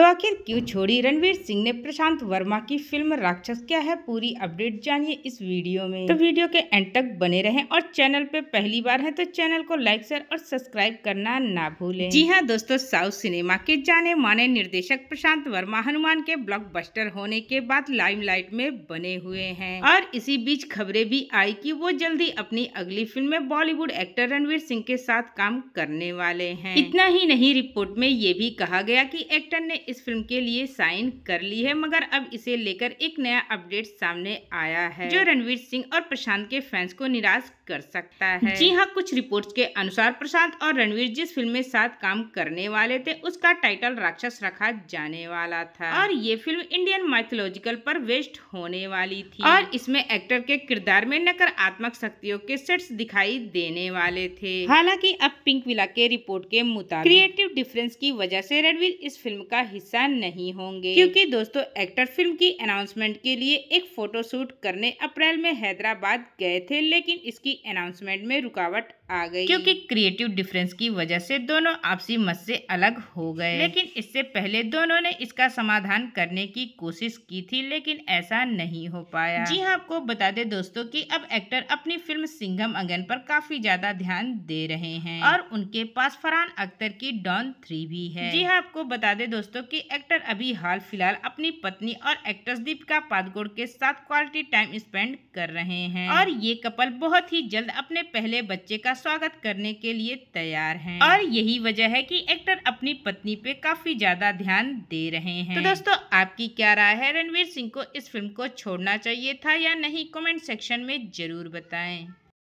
तो आखिर क्यों छोड़ी रणवीर सिंह ने प्रशांत वर्मा की फिल्म राक्षस क्या है पूरी अपडेट जानिए इस वीडियो में तो वीडियो के एंड तक बने रहें और चैनल पे पहली बार है तो चैनल को लाइक शेयर और सब्सक्राइब करना ना भूलें जी हाँ दोस्तों साउथ सिनेमा के जाने माने निर्देशक प्रशांत वर्मा हनुमान के ब्लॉक होने के बाद लाइम में बने हुए हैं और इसी बीच खबरें भी आई की वो जल्दी अपनी अगली फिल्म में बॉलीवुड एक्टर रणवीर सिंह के साथ काम करने वाले है इतना ही नहीं रिपोर्ट में ये भी कहा गया की एक्टर ने इस फिल्म के लिए साइन कर ली है मगर अब इसे लेकर एक नया अपडेट सामने आया है जो रणवीर सिंह और प्रशांत के फैंस को निराश कर सकता है जी हाँ कुछ रिपोर्ट्स के अनुसार प्रशांत और रणवीर जिस फिल्म में साथ काम करने वाले थे उसका टाइटल राक्षस रखा जाने वाला था और ये फिल्म इंडियन माइथोलॉजिकल पर वेस्ट होने वाली थी और इसमें एक्टर के किरदार में नकारात्मक शक्तियों के सेट्स दिखाई देने वाले थे हालांकि अब पिंक विला के रिपोर्ट के मुताबिक क्रिएटिव डिफरेंस की वजह से रणवीर इस फिल्म का हिस्सा नहीं होंगे क्योंकि दोस्तों एक्टर फिल्म की अनाउंसमेंट के लिए एक फोटोशूट करने अप्रैल में हैदराबाद गए थे लेकिन इसकी अनाउंसमेंट में रुकावट आ गई क्योंकि क्रिएटिव डिफरेंस की वजह से दोनों आपसी मत से अलग हो गए लेकिन इससे पहले दोनों ने इसका समाधान करने की कोशिश की थी लेकिन ऐसा नहीं हो पाया जी हाँ आपको बता दे दोस्तों कि अब एक्टर अपनी फिल्म सिंघम अगेन पर काफी ज्यादा ध्यान दे रहे हैं और उनके पास फरहान अख्तर की डॉन थ्री भी है जी हाँ आपको बता दे दोस्तों की एक्टर अभी हाल फिलहाल अपनी पत्नी और एक्ट्रेस दीपिका पादगोड़ के साथ क्वालिटी टाइम स्पेंड कर रहे हैं और ये कपल बहुत ही जल्द अपने पहले बच्चे का स्वागत करने के लिए तैयार हैं और यही वजह है कि एक्टर अपनी पत्नी पे काफी ज्यादा ध्यान दे रहे हैं तो दोस्तों आपकी क्या राय है रणवीर सिंह को इस फिल्म को छोड़ना चाहिए था या नहीं कमेंट सेक्शन में जरूर बताएं